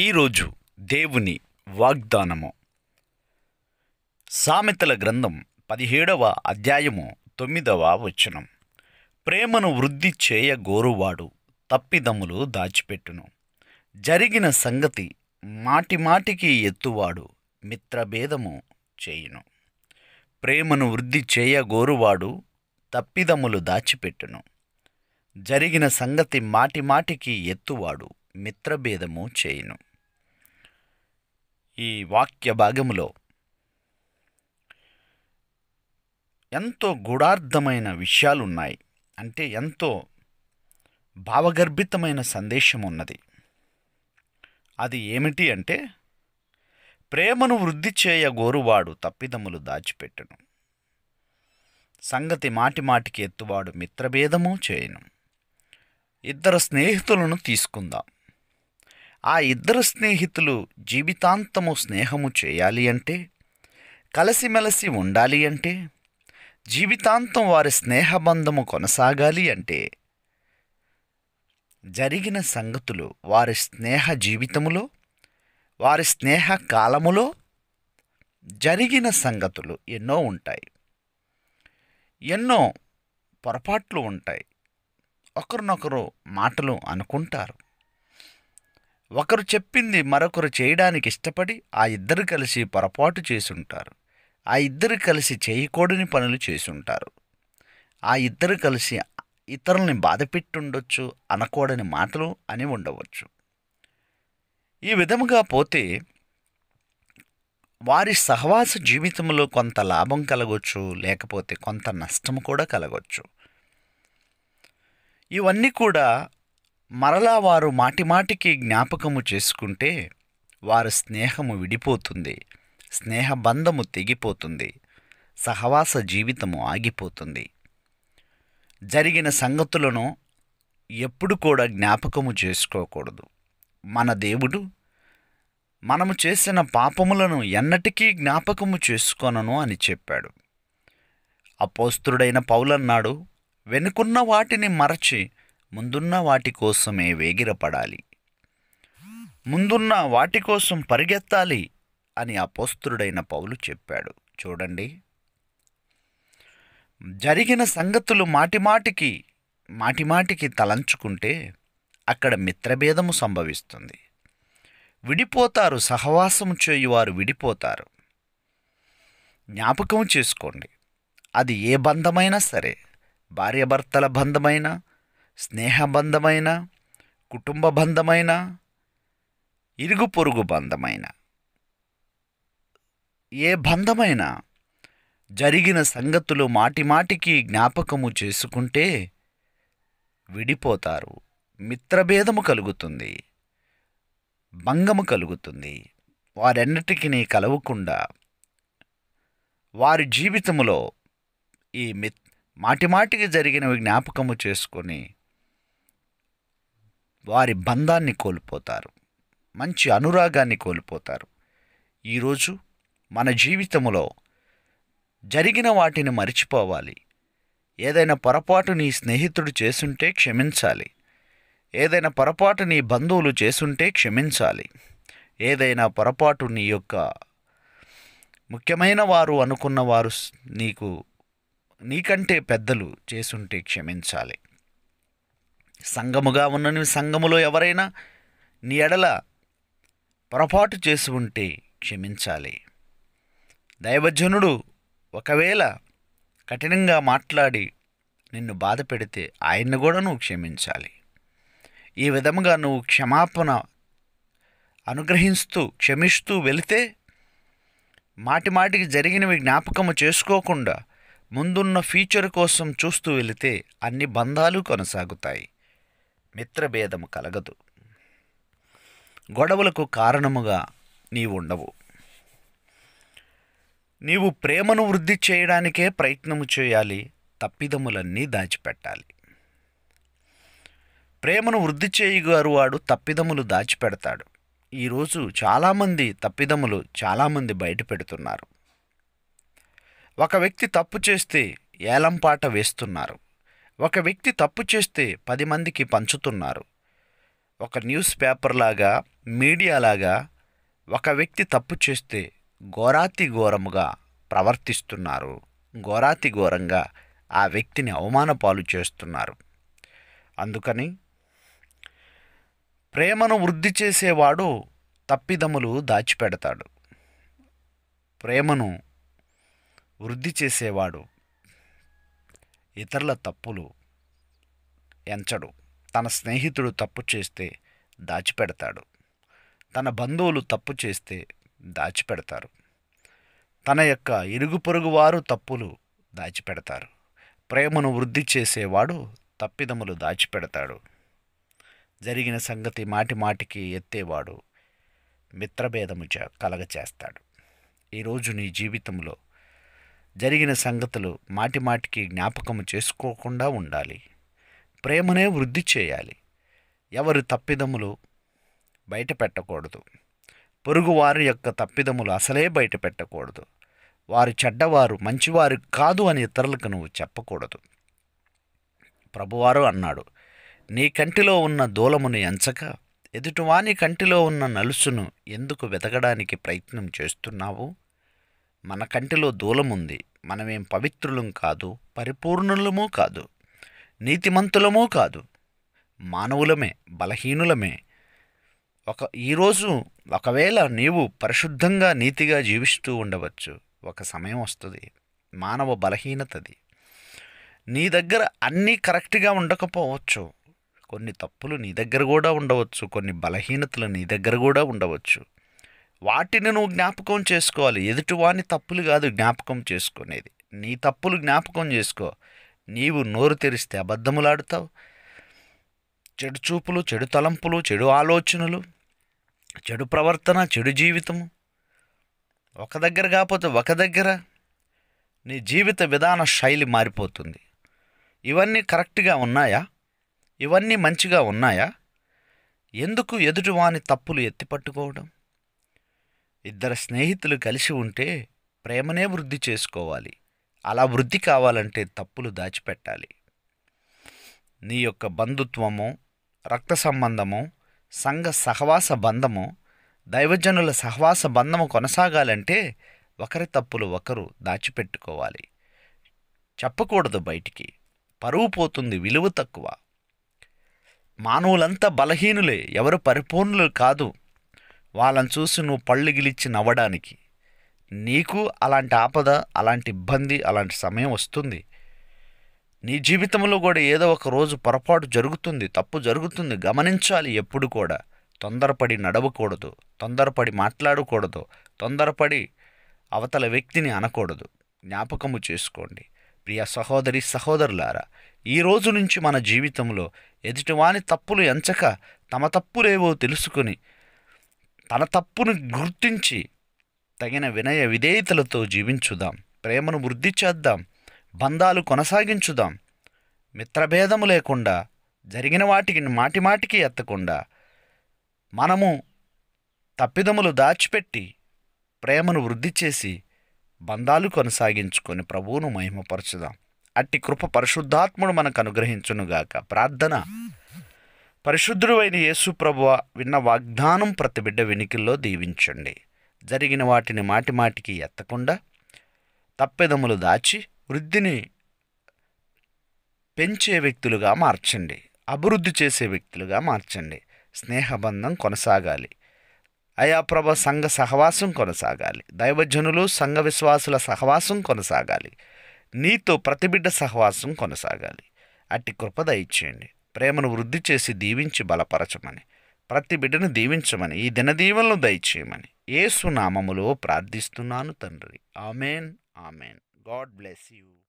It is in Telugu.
ఈరోజు దేవుని వాగ్దానము సామెతల గ్రంథం పదిహేడవ అధ్యాయము తొమ్మిదవ వచనం ప్రేమను వృద్ధి చేయగోరువాడు తప్పిదములు దాచిపెట్టును జరిగిన సంగతి మాటిమాటికి ఎత్తువాడు మిత్రభేదము చేయును ప్రేమను వృద్ధి చేయగోరువాడు తప్పిదములు దాచిపెట్టును జరిగిన సంగతి మాటిమాటికి ఎత్తువాడు మిత్రభేదము చేయును ఈ వాక్య భాగములో ఎంతో గూఢార్థమైన విషయాలున్నాయి అంటే ఎంతో భావగర్భితమైన సందేశం ఉన్నది అది ఏమిటి అంటే ప్రేమను వృద్ధి చేయ గోరువాడు తప్పిదములు దాచిపెట్టును సంగతి మాటి మాటికి ఎత్తువాడు మిత్రభేదము చేయను ఇద్దరు స్నేహితులను తీసుకుందాం ఆ ఇద్దరు స్నేహితులు జీవితాంతము స్నేహము చేయాలి అంటే కలిసిమెలిసి ఉండాలి అంటే జీవితాంతం వారి స్నేహబంధము కొనసాగాలి అంటే జరిగిన సంగతులు వారి స్నేహ జీవితములో వారి స్నేహ కాలములో జరిగిన సంగతులు ఎన్నో ఉంటాయి ఎన్నో పొరపాట్లు ఉంటాయి ఒకరినొకరు మాటలు అనుకుంటారు ఒకరు చెప్పింది మరొకరు చేయడానికి ఇష్టపడి ఆ ఇద్దరు కలిసి పొరపాటు చేసుంటారు ఆ ఇద్దరు కలిసి చేయకూడని పనులు చేసుంటారు ఆ ఇద్దరు కలిసి ఇతరుల్ని బాధపెట్టుండొచ్చు అనకూడని మాటలు అని ఉండవచ్చు ఈ విధముగా పోతే వారి సహవాస జీవితంలో కొంత లాభం కలగొచ్చు లేకపోతే కొంత నష్టం కూడా కలగొచ్చు ఇవన్నీ కూడా మరలా వారు మాటిమాటికి జ్ఞాపకము చేసుకుంటే వారి స్నేహము విడిపోతుంది స్నేహబంధము తెగిపోతుంది సహవాస జీవితము ఆగిపోతుంది జరిగిన సంగతులను ఎప్పుడు కూడా జ్ఞాపకము చేసుకోకూడదు మన దేవుడు మనము చేసిన పాపములను ఎన్నటికీ జ్ఞాపకము చేసుకొనను అని చెప్పాడు అపోస్తుడైన పౌలన్నాడు వెనుకున్న వాటిని మరచి ముందున్న వాటి కోసమే వేగిరపడాలి ముందున్న వాటి కోసం పరిగెత్తాలి అని అపోస్తుడైన పౌలు చెప్పాడు చూడండి జరిగిన సంగతులు మాటిమాటికి మాటిమాటికి తలంచుకుంటే అక్కడ మిత్రభేదము సంభవిస్తుంది విడిపోతారు సహవాసం చేయువారు విడిపోతారు జ్ఞాపకం చేసుకోండి అది ఏ బంధమైనా సరే భార్యాభర్తల బంధమైనా స్నేహబంధమైన కుటుంబ బంధమైన ఇరుగు పొరుగు బంధమైన ఏ బంధమైనా జరిగిన సంగతులు మాటిమాటికి జ్ఞాపకము చేసుకుంటే విడిపోతారు మిత్రభేదము కలుగుతుంది భంగము కలుగుతుంది వారెన్నిటికీ కలవకుండా వారి జీవితంలో ఈ మిత్ మాటిమాటికి జరిగినవి జ్ఞాపకము చేసుకొని వారి బంధాన్ని కోల్పోతారు మంచి అనురాగాన్ని కోల్పోతారు ఈరోజు మన జీవితంలో జరిగిన వాటిని మరిచిపోవాలి ఏదైనా పొరపాటు నీ స్నేహితుడు చేసుంటే క్షమించాలి ఏదైనా పొరపాటు నీ బంధువులు చేసుంటే క్షమించాలి ఏదైనా పొరపాటు నీ యొక్క ముఖ్యమైన వారు అనుకున్న వారు నీకు నీకంటే పెద్దలు చేసుంటే క్షమించాలి సంఘముగా ఉన్న నీ సంఘములో ఎవరైనా నీ ఎడల పొరపాటు చేసి ఉంటే క్షమించాలి దైవజనుడు ఒకవేళ కఠినంగా మాట్లాడి నిన్ను బాధ పెడితే ఆయన్ని కూడా నువ్వు క్షమించాలి ఈ విధముగా నువ్వు క్షమాపణ అనుగ్రహిస్తూ క్షమిస్తూ వెళితే మాటి మాటికి జరిగినవి జ్ఞాపకము చేసుకోకుండా ముందున్న ఫ్యూచర్ కోసం చూస్తూ వెళితే అన్ని బంధాలు కొనసాగుతాయి మిత్రభేదము కలగదు గొడవలకు కారణముగా నీవు ఉండవు నీవు ప్రేమను వృద్ధి చేయడానికే ప్రయత్నము చేయాలి తప్పిదములన్నీ దాచిపెట్టాలి ప్రేమను వృద్ధి చేయగారు వాడు తప్పిదములు దాచిపెడతాడు ఈరోజు చాలామంది తప్పిదములు చాలామంది బయట పెడుతున్నారు ఒక వ్యక్తి తప్పు చేస్తే ఏలంపాట వేస్తున్నారు ఒక వ్యక్తి తప్పు చేస్తే పది మందికి పంచుతున్నారు ఒక న్యూస్ పేపర్ లాగా మీడియాలాగా ఒక వ్యక్తి తప్పు చేస్తే ఘోరాతి ఘోరముగా ప్రవర్తిస్తున్నారు ఘోరాతి ఘోరంగా ఆ వ్యక్తిని అవమానపాలు చేస్తున్నారు అందుకని ప్రేమను వృద్ధి చేసేవాడు తప్పిదములు దాచిపెడతాడు ప్రేమను వృద్ధి చేసేవాడు ఇతరుల తప్పులు ఎంచడు తన స్నేహితుడు తప్పు చేస్తే దాచిపెడతాడు తన బంధువులు తప్పు చేస్తే దాచిపెడతారు తన యొక్క ఇరుగు పొరుగు వారు తప్పులు దాచిపెడతారు ప్రేమను వృద్ధి చేసేవాడు తప్పిదములు దాచిపెడతాడు జరిగిన సంగతి మాటి మాటికి ఎత్తేవాడు మిత్రభేదము కలగచేస్తాడు ఈరోజు నీ జీవితంలో జరిగిన సంగతులు మాటిమాటికి జ్ఞాపకము చేసుకోకుండా ఉండాలి ప్రేమనే వృద్ధి చేయాలి ఎవరి తప్పిదములు బయట పెట్టకూడదు పొరుగువారి యొక్క తప్పిదములు అసలే బయట పెట్టకూడదు వారు చెడ్డవారు మంచివారు కాదు అని ఇతరులకు నువ్వు చెప్పకూడదు ప్రభువారు అన్నాడు నీ కంటిలో ఉన్న దూలమును ఎంచక ఎదుటివాని కంటిలో ఉన్న నలుసును ఎందుకు వెతకడానికి ప్రయత్నం చేస్తున్నావు మన కంటిలో దూలముంది మనమేం పవిత్రులం కాదు పరిపూర్ణులమూ కాదు నీతిమంతులమూ కాదు మానవులమే బలహీనులమే ఒక ఈరోజు ఒకవేళ నీవు పరిశుద్ధంగా నీతిగా జీవిస్తూ ఉండవచ్చు ఒక సమయం వస్తుంది మానవ బలహీనతది నీ దగ్గర అన్నీ కరెక్ట్గా ఉండకపోవచ్చు కొన్ని తప్పులు నీ దగ్గర కూడా ఉండవచ్చు కొన్ని బలహీనతలు నీ దగ్గర కూడా ఉండవచ్చు వాటిని నువ్వు జ్ఞాపకం చేసుకోవాలి ఎదుటివాని తప్పులు కాదు జ్ఞాపకం చేసుకునేది నీ తప్పులు జ్ఞాపకం చేసుకో నీవు నోరు తెరిస్తే అబద్ధములాడుతావు చెడు చూపులు చెడు తలంపులు చెడు ఆలోచనలు చెడు ప్రవర్తన చెడు జీవితము ఒక దగ్గర కాకపోతే ఒక దగ్గర నీ జీవిత విధాన శైలి మారిపోతుంది ఇవన్నీ కరెక్ట్గా ఉన్నాయా ఇవన్నీ మంచిగా ఉన్నాయా ఎందుకు ఎదుటివాని తప్పులు ఎత్తిపట్టుకోవడం ఇద్దరు స్నేహితులు కలిసి ఉంటే ప్రేమనే వృద్ధి చేసుకోవాలి అలా వృద్ధి కావాలంటే తప్పులు దాచిపెట్టాలి నీ యొక్క బంధుత్వము రక్త సంబంధము సంఘ సహవాస బంధము దైవజనుల సహవాస బంధము కొనసాగాలంటే ఒకరి తప్పులు ఒకరు దాచిపెట్టుకోవాలి చెప్పకూడదు బయటికి పరువు పోతుంది విలువ తక్కువ మానవులంతా బలహీనులే ఎవరు పరిపూర్ణులు కాదు వాళ్ళని చూసి నువ్వు పళ్ళు గిలిచి నవ్వడానికి నీకు అలాంటి ఆపద అలాంటి ఇబ్బంది అలాంటి సమయం వస్తుంది నీ జీవితంలో కూడా ఏదో ఒక రోజు పొరపాటు జరుగుతుంది తప్పు జరుగుతుంది గమనించాలి ఎప్పుడు కూడా తొందరపడి నడవకూడదు తొందరపడి మాట్లాడకూడదు తొందరపడి అవతల వ్యక్తిని అనకూడదు జ్ఞాపకము చేసుకోండి ప్రియ సహోదరి సహోదరులారా ఈ రోజు నుంచి మన జీవితంలో ఎదుటివాని తప్పులు ఎంచక తమ తప్పులేవో తెలుసుకుని తన తప్పును గుర్తించి తగిన వినయ విధేయతలతో జీవించుదాం ప్రేమను వృద్ధి చేద్దాం బంధాలు కొనసాగించుదాం మిత్రభేదము లేకుండా జరిగిన వాటికి మాటిమాటికి ఎత్తకుండా మనము తప్పిదములు దాచిపెట్టి ప్రేమను వృద్ధి చేసి బంధాలు కొనసాగించుకొని ప్రభువును మహిమపరచుదాం అట్టి కృప పరిశుద్ధాత్ముడు మనకు అనుగ్రహించునుగాక ప్రార్థన పరిశుద్ధుడైన యేసు ప్రభువ విన్న వాగ్దానం ప్రతి బిడ్డ వెనికిల్లో దీవించండి జరిగిన వాటిని మాటిమాటికి ఎత్తకుండా తప్పెదములు దాచి వృద్ధిని పెంచే వ్యక్తులుగా మార్చండి అభివృద్ధి చేసే వ్యక్తులుగా మార్చండి స్నేహబంధం కొనసాగాలి అయాప్రభ సంఘ సహవాసం కొనసాగాలి దైవజనులు సంఘ విశ్వాసుల సహవాసం కొనసాగాలి నీతో ప్రతిబిడ్డ సహవాసం కొనసాగాలి అట్టి కృపద ఇచ్చేయండి ప్రేమను వృద్ధి చేసి దీవించి బలపరచమని ప్రతి బిడ్డను దీవించమని ఈ దినదీవలను దయచేయమని ఏసునామములో ప్రార్థిస్తున్నాను తండ్రి amen amen God bless you